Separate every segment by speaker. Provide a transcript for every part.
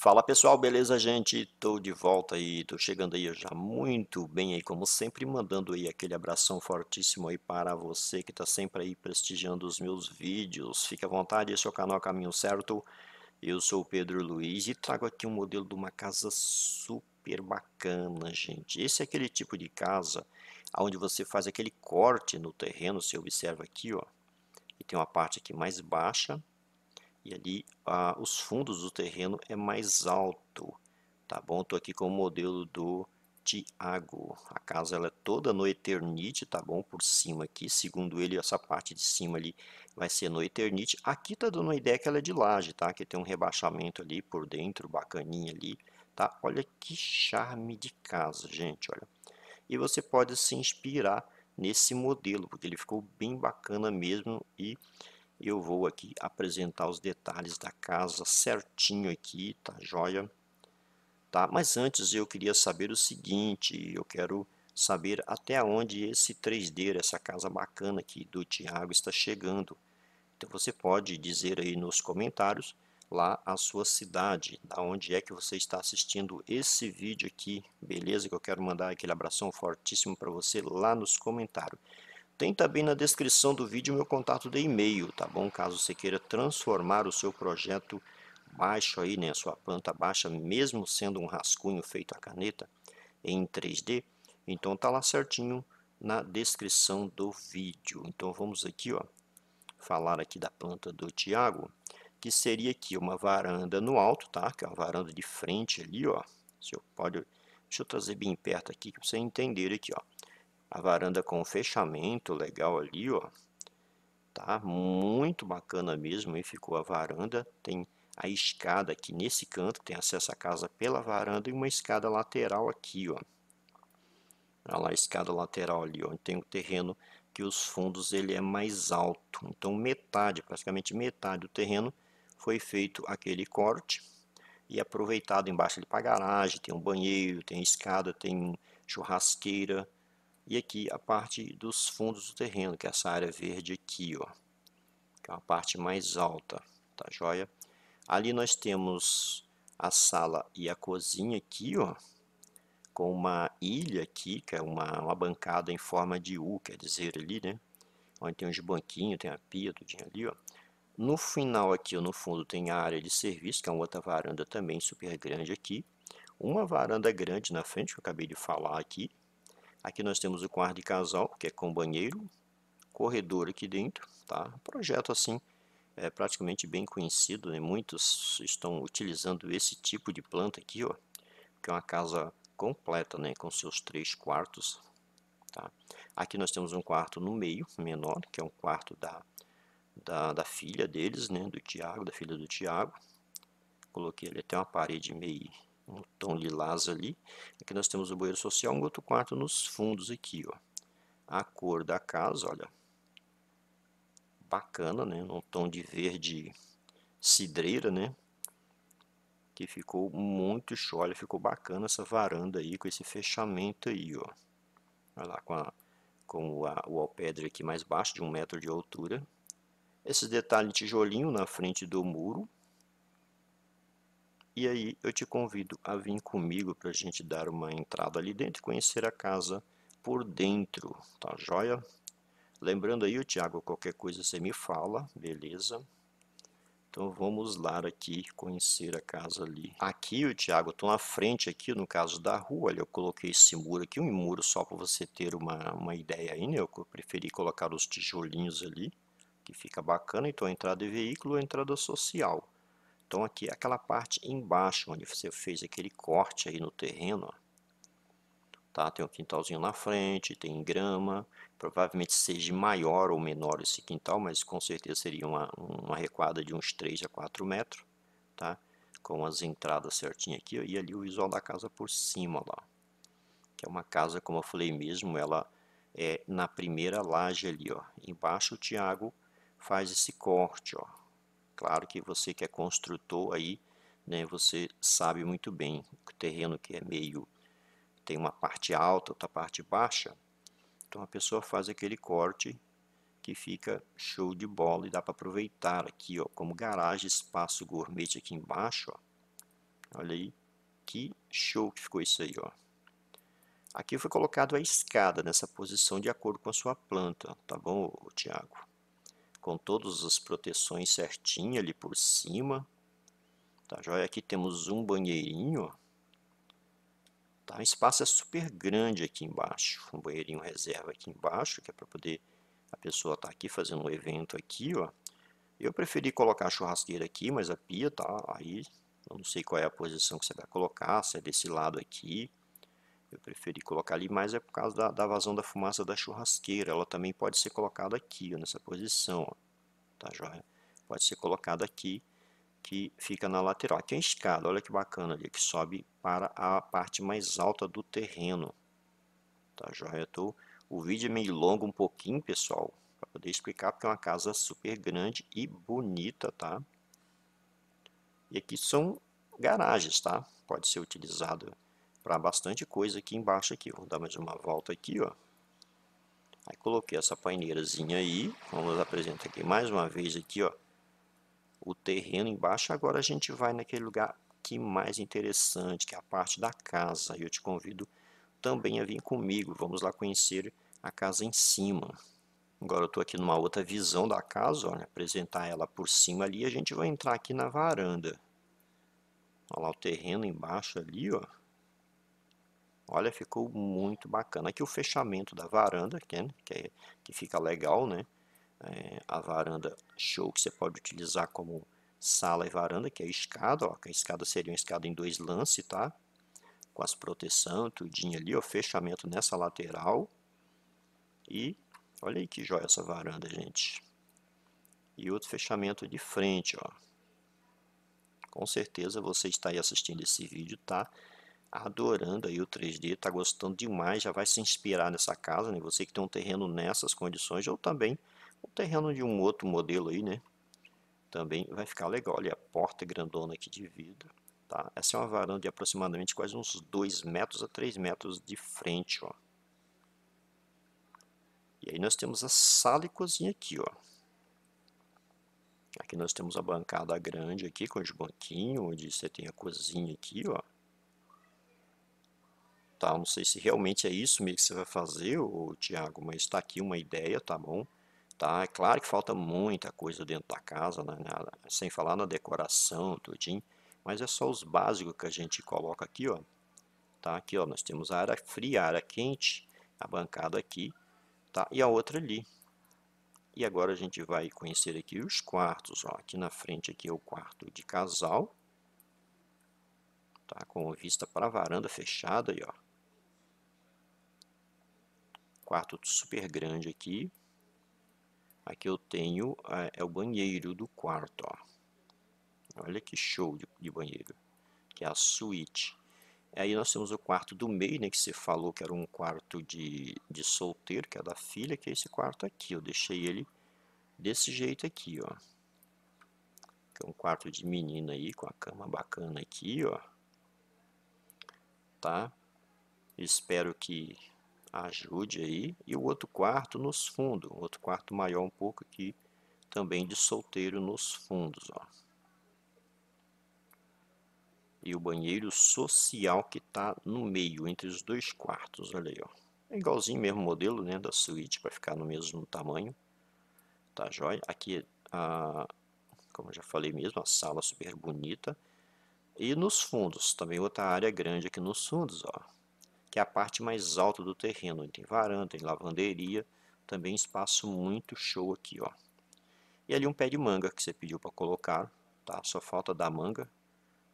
Speaker 1: Fala pessoal, beleza gente? Tô de volta aí, tô chegando aí já muito bem aí, como sempre, mandando aí aquele abração fortíssimo aí para você que tá sempre aí prestigiando os meus vídeos. Fique à vontade, esse é o canal Caminho Certo. Eu sou o Pedro Luiz e trago aqui um modelo de uma casa super bacana, gente. Esse é aquele tipo de casa onde você faz aquele corte no terreno, você observa aqui, ó. E tem uma parte aqui mais baixa e ali os fundos do terreno é mais alto, tá bom? Estou aqui com o modelo do Tiago. A casa ela é toda no Eternite, tá bom? Por cima aqui, segundo ele, essa parte de cima ali vai ser no Eternite. Aqui tá dando uma ideia que ela é de laje, tá? Que tem um rebaixamento ali por dentro, bacaninha ali, tá? Olha que charme de casa, gente, olha. E você pode se inspirar nesse modelo, porque ele ficou bem bacana mesmo e eu vou aqui apresentar os detalhes da casa certinho aqui, tá joia? Tá? Mas antes eu queria saber o seguinte, eu quero saber até onde esse 3D, essa casa bacana aqui do Tiago está chegando. Então você pode dizer aí nos comentários lá a sua cidade, da onde é que você está assistindo esse vídeo aqui, beleza? Que eu quero mandar aquele abração fortíssimo para você lá nos comentários. Tem também na descrição do vídeo meu contato de e-mail, tá bom? Caso você queira transformar o seu projeto baixo aí, né, a sua planta baixa, mesmo sendo um rascunho feito à caneta em 3D, então tá lá certinho na descrição do vídeo. Então vamos aqui, ó, falar aqui da planta do Tiago, que seria aqui uma varanda no alto, tá? Que é uma varanda de frente ali, ó. eu pode, deixa eu trazer bem perto aqui para você entender aqui, ó a varanda com fechamento legal ali, ó. Tá? Muito bacana mesmo, e ficou a varanda. Tem a escada aqui nesse canto, tem acesso à casa pela varanda, e uma escada lateral aqui, ó. Olha lá a escada lateral ali, ó. Tem o terreno que os fundos ele é mais alto. Então metade, praticamente metade do terreno foi feito aquele corte e aproveitado embaixo ali para garagem, tem um banheiro, tem escada, tem churrasqueira, e aqui a parte dos fundos do terreno, que é essa área verde aqui, ó, que é uma parte mais alta, tá joia? Ali nós temos a sala e a cozinha aqui, ó, com uma ilha aqui, que é uma, uma bancada em forma de U, quer dizer ali, né? Onde tem uns banquinhos, tem a pia, tudo ali, ó. No final aqui, no fundo, tem a área de serviço, que é uma outra varanda também super grande aqui. Uma varanda grande na frente, que eu acabei de falar aqui, Aqui nós temos o quarto de casal, que é com banheiro, corredor aqui dentro, tá? Projeto assim, é praticamente bem conhecido, né? Muitos estão utilizando esse tipo de planta aqui, ó, que é uma casa completa, né, com seus três quartos, tá? Aqui nós temos um quarto no meio, menor, que é um quarto da, da, da filha deles, né, do Tiago, da filha do Tiago. Coloquei ali até uma parede meio um tom lilás ali. Aqui nós temos o banheiro social, um outro quarto nos fundos aqui, ó. A cor da casa, olha, bacana, né? Num tom de verde cidreira, né? Que ficou muito show, olha, ficou bacana essa varanda aí, com esse fechamento aí, ó. Olha lá, com, a, com a, o alpedre aqui mais baixo, de um metro de altura. Esses detalhes de tijolinho na frente do muro, e aí eu te convido a vir comigo para a gente dar uma entrada ali dentro e conhecer a casa por dentro, tá joia? Lembrando aí, o Tiago, qualquer coisa você me fala, beleza? Então vamos lá aqui conhecer a casa ali. Aqui, o Tiago, estou na frente aqui, no caso da rua, olha, eu coloquei esse muro aqui, um muro só para você ter uma, uma ideia aí, né? Eu preferi colocar os tijolinhos ali, que fica bacana. Então a entrada de é veículo, a entrada social. Então aqui aquela parte embaixo onde você fez aquele corte aí no terreno, ó, tá? Tem um quintalzinho na frente, tem grama, provavelmente seja maior ou menor esse quintal, mas com certeza seria uma, uma recuada de uns 3 a 4 metros, tá? Com as entradas certinhas aqui ó, e ali o visual da casa por cima lá, que é uma casa como eu falei mesmo, ela é na primeira laje ali, ó, embaixo o Tiago faz esse corte, ó, Claro que você que é construtor aí, né, você sabe muito bem o terreno que é meio tem uma parte alta, outra parte baixa. Então a pessoa faz aquele corte que fica show de bola e dá para aproveitar aqui, ó, como garagem, espaço gourmet aqui embaixo, ó. Olha aí que show que ficou isso aí, ó. Aqui foi colocado a escada nessa posição de acordo com a sua planta, tá bom, Tiago? com todas as proteções certinho ali por cima. Tá joia? Aqui temos um banheirinho. Tá? O espaço é super grande aqui embaixo. Um banheirinho reserva aqui embaixo, que é para poder a pessoa estar tá aqui fazendo um evento aqui, ó. Eu preferi colocar a churrasqueira aqui, mas a pia tá aí. Eu não sei qual é a posição que você vai colocar, se é desse lado aqui, eu preferi colocar ali, mas é por causa da, da vazão da fumaça da churrasqueira. Ela também pode ser colocada aqui, ó, nessa posição. Ó. Tá, joia? Pode ser colocada aqui, que fica na lateral. Aqui é a escada, olha que bacana ali, que sobe para a parte mais alta do terreno. Tá, joia? Tô... O vídeo é meio longo um pouquinho, pessoal, para poder explicar, porque é uma casa super grande e bonita, tá? E aqui são garagens, tá? Pode ser utilizado comprar bastante coisa aqui embaixo aqui. Vou dar mais uma volta aqui, ó. Aí coloquei essa paineirazinha aí. Vamos apresentar aqui mais uma vez aqui, ó. O terreno embaixo. Agora a gente vai naquele lugar que mais interessante, que é a parte da casa. E eu te convido também a vir comigo. Vamos lá conhecer a casa em cima. Agora eu estou aqui numa outra visão da casa, olha, né? apresentar ela por cima ali, a gente vai entrar aqui na varanda. Olha lá o terreno embaixo ali, ó. Olha, ficou muito bacana. Aqui o fechamento da varanda, que, é, né, que, é, que fica legal, né? É, a varanda show que você pode utilizar como sala e varanda, que é a escada, ó, que a escada seria uma escada em dois lances, tá? Com as proteção, tudinho ali, ó, fechamento nessa lateral. E olha aí que joia essa varanda, gente. E outro fechamento de frente, ó. Com certeza você está aí assistindo esse vídeo, tá? adorando aí o 3D, está gostando demais, já vai se inspirar nessa casa, né? Você que tem um terreno nessas condições, ou também um terreno de um outro modelo aí, né? Também vai ficar legal. Olha a porta grandona aqui de vidro, tá? Essa é uma varanda de aproximadamente quase uns 2 metros a 3 metros de frente, ó. E aí nós temos a sala e cozinha aqui, ó. Aqui nós temos a bancada grande aqui, com os banquinhos, onde você tem a cozinha aqui, ó tá? não sei se realmente é isso mesmo que você vai fazer, o Tiago, mas está aqui uma ideia, tá bom? Tá? É claro que falta muita coisa dentro da casa, né? sem falar na decoração, tudinho, mas é só os básicos que a gente coloca aqui, ó. Tá? Aqui, ó, nós temos a área fria, a área quente, a bancada aqui, tá? E a outra ali. E agora a gente vai conhecer aqui os quartos, ó. Aqui na frente aqui é o quarto de casal, tá? Com vista para a varanda fechada aí, ó quarto super grande aqui. Aqui eu tenho é o banheiro do quarto, ó. Olha que show de, de banheiro, que é a suíte. Aí nós temos o quarto do meio, né, que você falou que era um quarto de, de solteiro, que é da filha, que é esse quarto aqui. Eu deixei ele desse jeito aqui, ó. Que é um quarto de menina aí, com a cama bacana aqui, ó. Tá? Espero que ajude aí, e o outro quarto nos fundos, outro quarto maior um pouco aqui, também de solteiro nos fundos, ó. E o banheiro social que está no meio, entre os dois quartos, olha aí, ó. É igualzinho mesmo modelo, né, da suíte, para ficar no mesmo tamanho, tá joia? Aqui, a, como já falei mesmo, a sala super bonita. E nos fundos, também outra área grande aqui nos fundos, ó que é a parte mais alta do terreno. Tem varanda, tem lavanderia, também espaço muito show aqui, ó. E ali um pé de manga que você pediu para colocar, tá? Só falta da manga,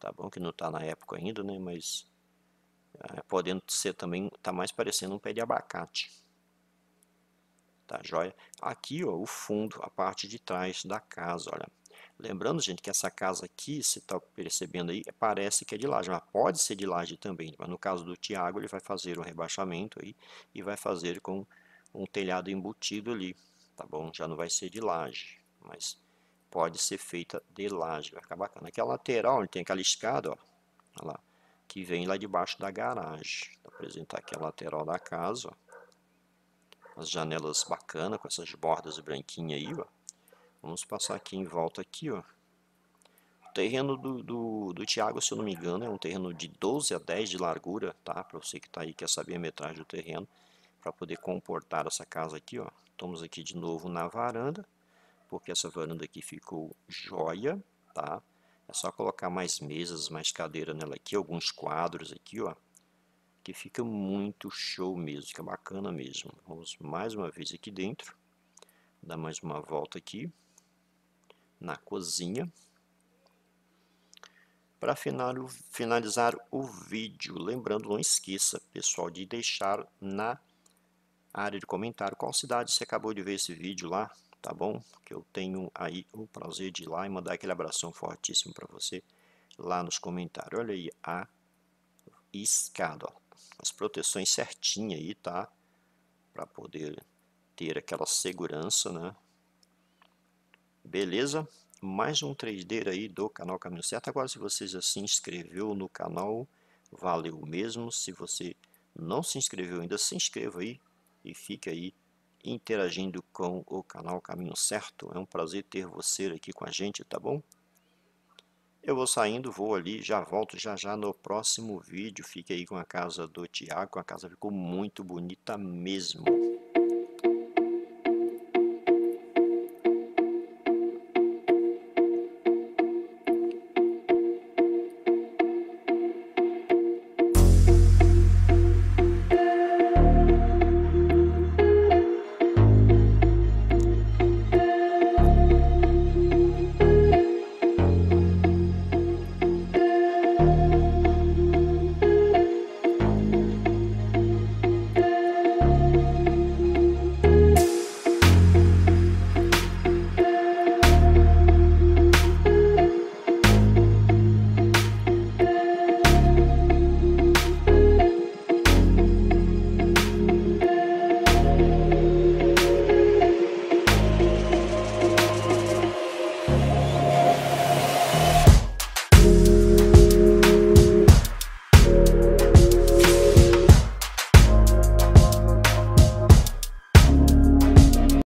Speaker 1: tá bom? Que não está na época ainda, né? Mas é, podendo ser também, tá mais parecendo um pé de abacate. Tá joia? Aqui, ó, o fundo, a parte de trás da casa, olha. Lembrando, gente, que essa casa aqui, você está percebendo aí, parece que é de laje, mas pode ser de laje também. Mas no caso do Tiago, ele vai fazer um rebaixamento aí e vai fazer com um telhado embutido ali, tá bom? Já não vai ser de laje, mas pode ser feita de laje, vai ficar bacana. Aqui é a lateral, onde tem aquela escada, ó, lá, que vem lá debaixo da garagem. Vou apresentar aqui a lateral da casa, ó. As janelas bacanas, com essas bordas branquinhas aí, ó. Vamos passar aqui em volta aqui, ó. O terreno do, do, do Tiago, se eu não me engano, é um terreno de 12 a 10 de largura, tá? Para você que está aí quer saber a metragem do terreno, para poder comportar essa casa aqui, ó. Estamos aqui de novo na varanda, porque essa varanda aqui ficou joia, tá? É só colocar mais mesas, mais cadeira nela aqui, alguns quadros aqui, ó. Que fica muito show mesmo, fica bacana mesmo. Vamos mais uma vez aqui dentro. Dar mais uma volta aqui na cozinha. Para finalizar o vídeo, lembrando, não esqueça, pessoal, de deixar na área de comentário qual cidade você acabou de ver esse vídeo lá, tá bom? Que eu tenho aí o prazer de ir lá e mandar aquele abração fortíssimo para você lá nos comentários. Olha aí a escada, ó. as proteções certinha aí, tá? Para poder ter aquela segurança, né? Beleza? Mais um 3D aí do canal Caminho Certo. Agora, se você já se inscreveu no canal, valeu mesmo. Se você não se inscreveu ainda, se inscreva aí e fique aí interagindo com o canal Caminho Certo. É um prazer ter você aqui com a gente, tá bom? Eu vou saindo, vou ali, já volto já já no próximo vídeo. Fique aí com a casa do Tiago, a casa ficou muito bonita mesmo.